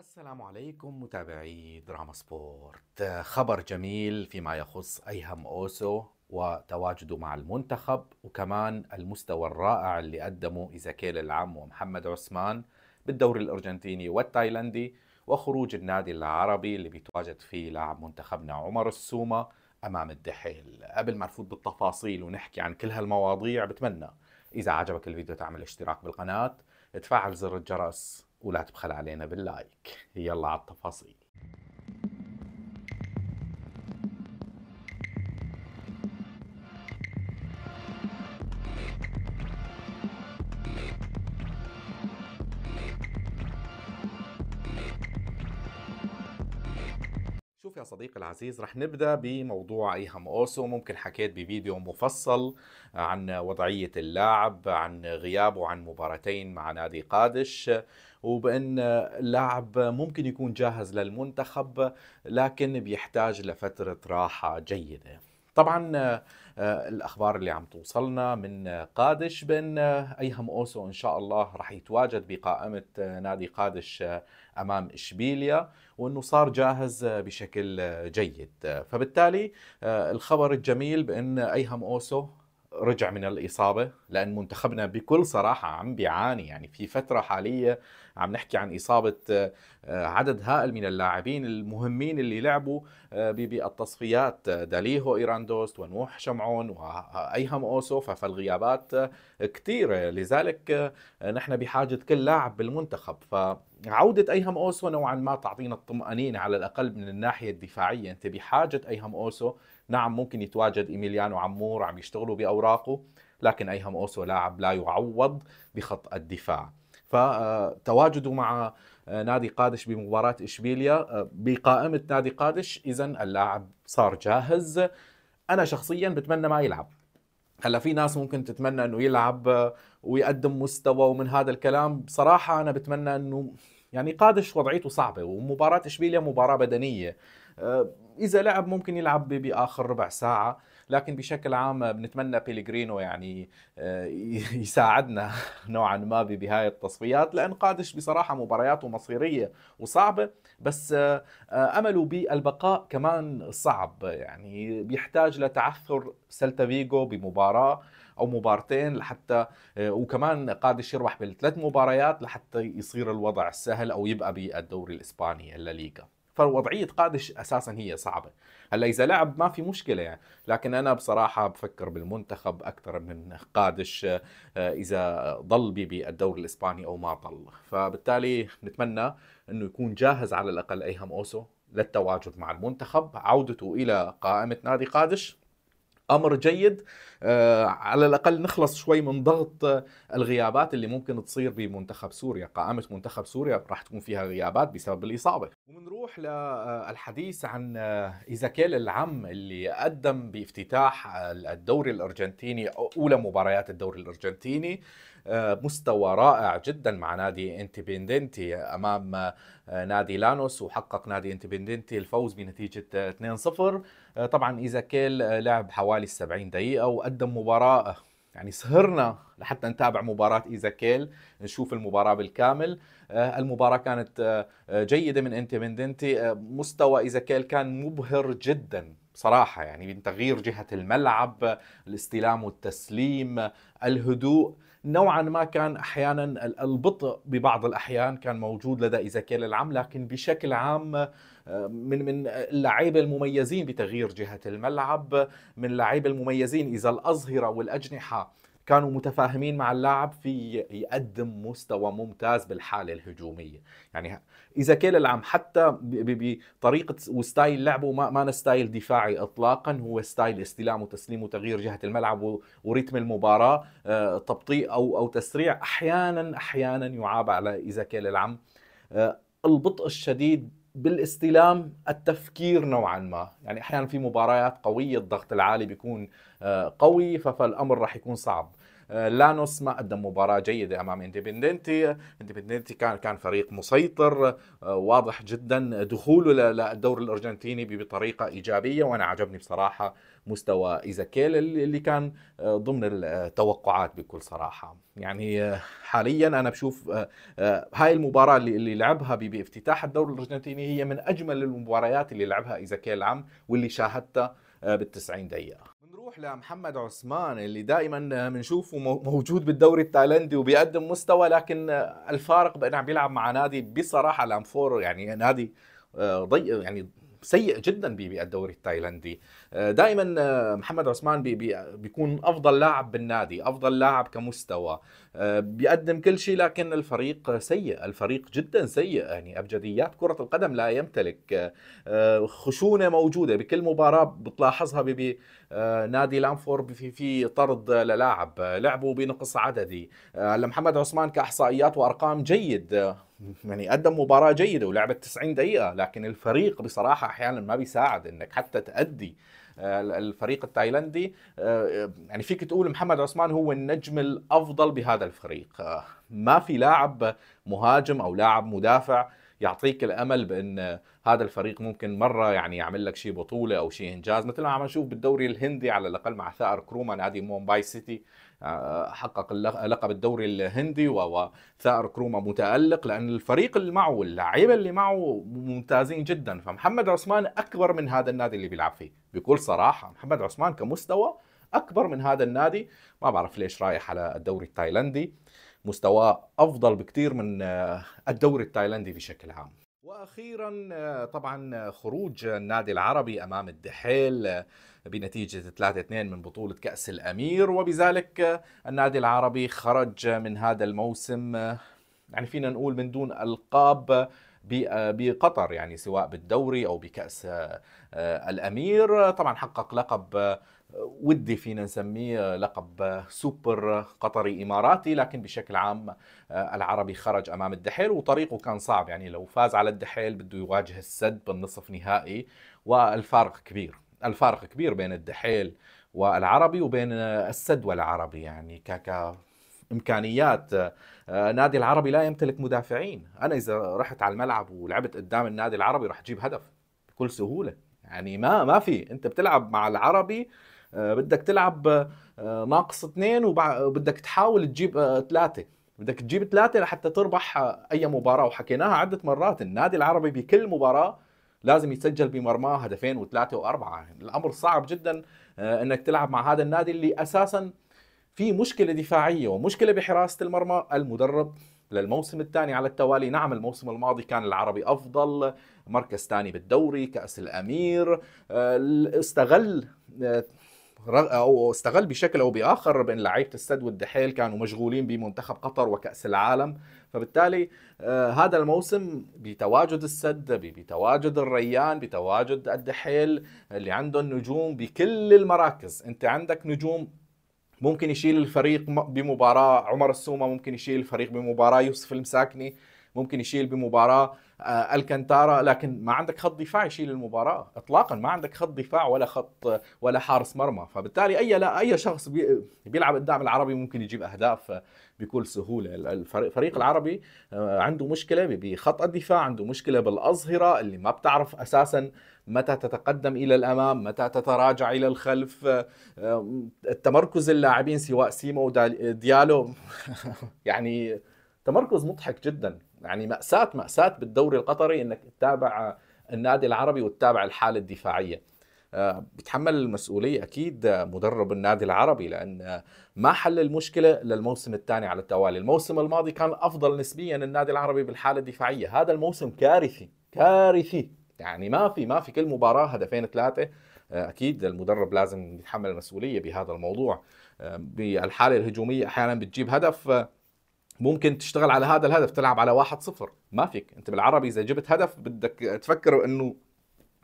السلام عليكم متابعي دراما سبورت خبر جميل فيما يخص أيهم أوسو وتواجده مع المنتخب وكمان المستوى الرائع اللي قدمه إزاكيل العم ومحمد عثمان بالدوري الأرجنتيني والتايلندي وخروج النادي العربي اللي بيتواجد فيه لاعب منتخبنا عمر السومة أمام الدحيل قبل ما نفوت بالتفاصيل ونحكي عن كل هالمواضيع بتمنى إذا عجبك الفيديو تعمل اشتراك بالقناة تفعل زر الجرس ولا تبخل علينا باللايك يلا على التفاصيل يا صديقي العزيز رح نبدا بموضوع ايهام اوسو ممكن حكيت بفيديو مفصل عن وضعيه اللاعب عن غيابه عن مباراتين مع نادي قادش وبان اللاعب ممكن يكون جاهز للمنتخب لكن بيحتاج لفتره راحه جيده طبعا آه، آه، الاخبار اللي عم توصلنا من آه، قادش بان ايهم اوسو ان شاء الله رح يتواجد بقائمه نادي قادش امام اشبيليا وانه صار جاهز بشكل جيد فبالتالي الخبر الجميل بان ايهم اوسو رجع من الإصابة لأن منتخبنا بكل صراحة عم بيعاني يعني في فترة حالية عم نحكي عن إصابة عدد هائل من اللاعبين المهمين اللي لعبوا آه، بالتصفيات آه، داليهو ايراندوست ونوح شمعون وايهم اوسو فالغيابات آه، كثيره لذلك نحن بحاجه كل لاعب بالمنتخب فعوده ايهم اوسو نوعا ما تعطينا الطمانينه على الاقل من الناحيه الدفاعيه انت بحاجه ايهم اوسو نعم ممكن يتواجد ايميليانو عمور عم يشتغلوا باوراقه لكن ايهم اوسو لاعب لا يعوض بخط الدفاع فتواجده مع آه، نادي قادش بمباراة إشبيليا آه، بقائمة نادي قادش إذا اللاعب صار جاهز أنا شخصيا بتمنى ما يلعب هلا في ناس ممكن تتمنى انه يلعب آه، ويقدم مستوى ومن هذا الكلام بصراحه انا بتمنى انه يعني قادش وضعيته صعبه ومباراه اشبيليا مباراه بدنيه اذا لعب ممكن يلعب باخر ربع ساعه لكن بشكل عام بنتمنى بيليغرينو يعني آه، يساعدنا نوعا ما بهاي التصفيات لان قادش بصراحه مبارياته مصيريه وصعبه بس آه، آه، امله بالبقاء كمان صعب يعني بيحتاج لتعثر سلتا فيجو بمباراه او مبارتين لحتى وكمان قادش يربح بالثلاث مباريات لحتى يصير الوضع سهل او يبقى بالدوري الاسباني الليغا فوضعيه قادش اساسا هي صعبه هلا اذا لعب ما في مشكله يعني لكن انا بصراحه بفكر بالمنتخب اكثر من قادش آه، اذا ضل بالدوري الاسباني او ما ضل فبالتالي نتمنى انه يكون جاهز على الاقل ايهم اوسو للتواجد مع المنتخب عودته الى قائمه نادي قادش امر جيد آه، على الاقل نخلص شوي من ضغط الغيابات اللي ممكن تصير بمنتخب سوريا قائمه منتخب سوريا راح تكون فيها غيابات بسبب الاصابه ومنروح للحديث عن آه، ايزاكيل العم اللي قدم بافتتاح الدوري الارجنتيني اولى مباريات الدوري الارجنتيني آه، مستوى رائع جدا مع نادي انتبندنتي امام نادي لانوس وحقق نادي انتبندنتي الفوز بنتيجه 2-0 طبعا ايزاكيل لعب حوالي 70 دقيقه قدم مباراة يعني سهرنا لحتى نتابع مباراة إيزاكيل نشوف المباراة بالكامل آه، المباراة كانت آه، آه، جيدة من انتبندنتي مستوى إيزاكيل كان مبهر جدا صراحة يعني من تغيير جهة الملعب الاستلام والتسليم الهدوء نوعا ما كان احيانا البطء ببعض الاحيان كان موجود لدى ايزاكيل العم لكن بشكل عام من من اللعيبه المميزين بتغيير جهه الملعب من اللعيبه المميزين اذا الاظهره والاجنحه كانوا متفاهمين مع اللاعب في يقدم مستوى ممتاز بالحاله الهجوميه يعني اذا كيل العام حتى بطريقه وستايل لعبه ما ما ستايل دفاعي اطلاقا هو ستايل استلام وتسليم وتغيير جهه الملعب وريتم المباراه آه، تبطيء او او تسريع احيانا احيانا يعاب على اذا كيل العم آه، البطء الشديد بالاستلام التفكير نوعا ما يعني احيانا في مباريات قويه الضغط العالي بيكون آه، قوي فالامر راح يكون صعب آه، لانوس ما قدم مباراه جيده امام اندبندنتي اندبندنتي كان كان فريق مسيطر آه، واضح جدا دخوله للدور الارجنتيني بطريقه ايجابيه وانا عجبني بصراحه مستوى ايزاكيل اللي كان آه، ضمن التوقعات بكل صراحه يعني حاليا انا بشوف هاي المباراه اللي لعبها بافتتاح الدوري الارجنتيني هي من اجمل المباريات اللي لعبها ايزاكيل عم واللي شاهدتها بال 90 دقيقه بنروح لمحمد عثمان اللي دائما بنشوفه موجود بالدوري التايلندي وبيقدم مستوى لكن الفارق بانه عم بيلعب مع نادي بصراحه لامفور يعني نادي آه، ضيق يعني سيء جدا بالدوري التايلندي آه، دائما آه، محمد عثمان بي بيكون افضل لاعب بالنادي افضل لاعب كمستوى آه، بيقدم كل شيء لكن الفريق سيء الفريق جدا سيء يعني ابجديات كره القدم لا يمتلك خشونه موجوده بكل مباراه بتلاحظها نادي لامفور في في طرد للاعب لعبوا بنقص عددي محمد عثمان كاحصائيات وارقام جيد يعني قدم مباراة جيدة ولعبت 90 دقيقة لكن الفريق بصراحة أحيانا ما بيساعد إنك حتى تأدي آه، الفريق التايلندي آه، يعني فيك تقول محمد عثمان هو النجم الأفضل بهذا الفريق آه، ما في لاعب مهاجم أو لاعب مدافع يعطيك الامل بان هذا الفريق ممكن مره يعني يعمل لك شيء بطوله او شيء انجاز مثل ما عم نشوف بالدوري الهندي على الاقل مع ثائر كروما نادي مومباي سيتي آه، حقق لقب الدوري الهندي وثائر كروما متالق لان الفريق اللي معه واللعيبه اللي معه ممتازين جدا فمحمد عثمان اكبر من هذا النادي اللي بيلعب فيه بكل صراحه محمد عثمان كمستوى اكبر من هذا النادي ما بعرف ليش رايح على الدوري التايلندي مستواه افضل بكثير من آه، الدوري التايلندي بشكل عام واخيرا آه، طبعا آه، خروج النادي العربي امام الدحيل بنتيجه 3 2 من بطوله كاس الامير وبذلك النادي العربي خرج من هذا الموسم يعني فينا نقول من دون القاب بقطر يعني سواء بالدوري او بكاس آه، آه، الامير طبعا حقق لقب آه، ودي فينا نسميه لقب سوبر قطري اماراتي لكن بشكل عام العربي خرج امام الدحيل وطريقه كان صعب يعني لو فاز على الدحيل بده يواجه السد بالنصف نهائي والفارق كبير الفارق كبير بين الدحيل والعربي وبين السد والعربي يعني كاكا امكانيات آه، نادي العربي لا يمتلك مدافعين انا اذا رحت على الملعب ولعبت قدام النادي العربي راح اجيب هدف بكل سهوله يعني ما ما في انت بتلعب مع العربي آه، بدك تلعب آه، ناقص اثنين وبدك تحاول تجيب ثلاثه بدك تجيب ثلاثه لحتى تربح اي مباراه وحكيناها عده مرات النادي العربي بكل مباراه لازم يتسجل بمرماه هدفين وثلاثه واربعه الامر صعب جدا انك تلعب مع هذا النادي اللي اساسا في مشكله دفاعيه ومشكله بحراسه المرمى المدرب للموسم الثاني على التوالي نعم الموسم الماضي كان العربي أفضل مركز ثاني بالدوري كأس الأمير آه، استغل آه، أو استغل بشكل أو بآخر بين لعيبة السد والدحيل كانوا مشغولين بمنتخب قطر وكأس العالم فبالتالي آه، هذا الموسم بتواجد السد بتواجد الريان بتواجد الدحيل اللي عنده النجوم بكل المراكز انت عندك نجوم ممكن يشيل الفريق بمباراه عمر السومه ممكن يشيل الفريق بمباراه يوسف المساكني ممكن يشيل بمباراه آه، الكنتارا لكن ما عندك خط دفاع يشيل المباراه اطلاقا ما عندك خط دفاع ولا خط ولا حارس مرمى فبالتالي اي لا اي شخص بيلعب قدام العربي ممكن يجيب اهداف آه، بكل سهوله الفريق العربي آه، عنده مشكله بخط الدفاع عنده مشكله بالاظهره اللي ما بتعرف اساسا متى تتقدم الى الامام متى تتراجع الى الخلف تمركز اللاعبين سواء سيمو وديالو يعني تمركز مضحك جدا يعني مأساة مأساة بالدوري القطري انك تتابع النادي العربي وتتابع الحالة الدفاعية آه، بيتحمل المسؤولية أكيد مدرب النادي العربي لأن ما حل المشكلة للموسم الثاني على التوالي الموسم الماضي كان أفضل نسبيا النادي العربي بالحالة الدفاعية هذا الموسم كارثي كارثي يعني ما في ما في كل مباراة هدفين ثلاثة آه، أكيد المدرب لازم يتحمل المسؤولية بهذا الموضوع آه، بالحالة الهجومية أحيانا بتجيب هدف ممكن تشتغل على هذا الهدف تلعب على واحد صفر ما فيك انت بالعربي اذا جبت هدف بدك تفكر انه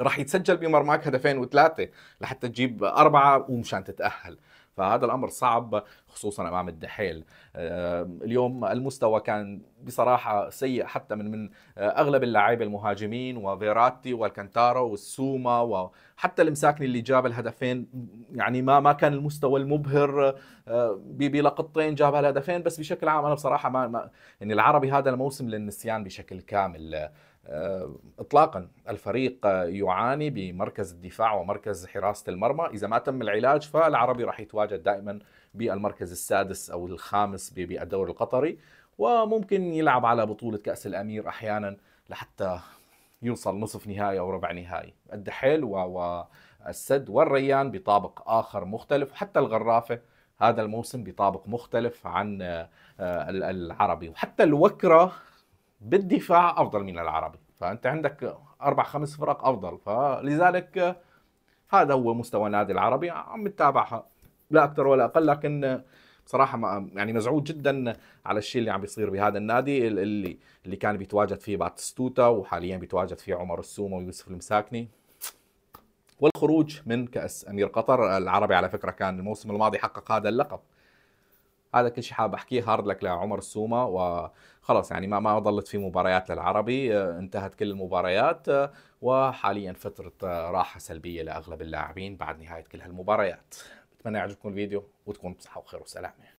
راح يتسجل بمرماك هدفين وثلاثه لحتى تجيب اربعه ومشان تتاهل فهذا الامر صعب خصوصا امام الدحيل آه، اليوم المستوى كان بصراحه سيء حتى من من آه، اغلب اللاعبين المهاجمين وفيراتي والكانتارا والسوما وحتى المساكني اللي جاب الهدفين يعني ما ما كان المستوى المبهر آه، بلقطتين جاب الهدفين بس بشكل عام انا بصراحه ما, ما يعني العربي هذا الموسم للنسيان بشكل كامل آه، اطلاقا الفريق آه، يعاني بمركز الدفاع ومركز حراسه المرمى اذا ما تم العلاج فالعربي راح يتواجد دائما بالمركز السادس او الخامس بالدور القطري وممكن يلعب على بطوله كاس الامير احيانا لحتى يوصل نصف نهائي او ربع نهائي الدحيل والسد والريان بطابق اخر مختلف وحتى الغرافه هذا الموسم بطابق مختلف عن آه، العربي وحتى الوكره بالدفاع افضل من العربي فانت عندك اربع خمس فرق افضل فلذلك هذا هو مستوى النادي العربي عم نتابعها لا اكثر ولا اقل لكن بصراحه يعني مزعوج جدا على الشيء اللي عم بيصير بهذا النادي اللي اللي كان بيتواجد فيه باتستوتا وحاليا بيتواجد فيه عمر السومه ويوسف المساكني والخروج من كاس امير قطر العربي على فكره كان الموسم الماضي حقق هذا اللقب هذا كل شيء حاب احكيه هارد لك لعمر السومه وخلاص يعني ما ما ضلت في مباريات للعربي آه، انتهت كل المباريات آه، وحاليا فتره آه، راحه سلبيه لاغلب اللاعبين بعد نهايه كل هالمباريات بتمنى يعجبكم الفيديو وتكونوا بصحه وخير وسلامه